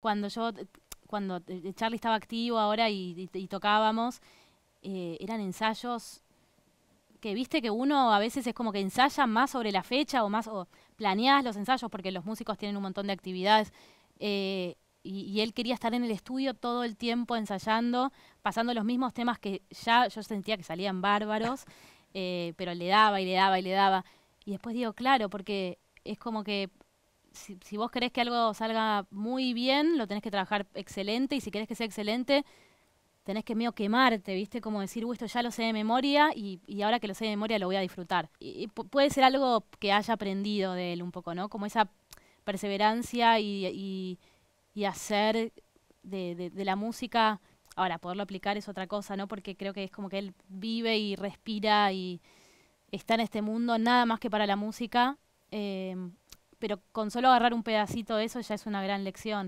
cuando yo, cuando eh, eh, Charlie estaba activo ahora y, tocábamos, eh, eran ensayos que viste que uno a veces es como que ensaya más sobre la fecha o más o planeas los ensayos porque los músicos tienen un montón de actividades y, él quería estar en el estudio todo el tiempo ensayando, pasando los mismos temas que ya yo sentía que salían bárbaros, pero le daba y le daba y le daba. Y después digo, claro, porque es como que si, vos querés que algo salga muy bien, lo tenés que trabajar excelente y si querés que sea excelente, tenés que medio quemarte, ¿viste? Como decir, esto ya lo sé de memoria y, y, ahora que lo sé de memoria lo voy a disfrutar. Y, puede ser algo que haya aprendido de él un poco, ¿no? Como esa perseverancia y, y hacer de, de, la música Ahora, poderlo aplicar es otra cosa, ¿no? Porque creo que es como que él vive y respira y está en este mundo nada más que para la música. Eh, pero con solo agarrar un pedacito de eso ya es una gran lección.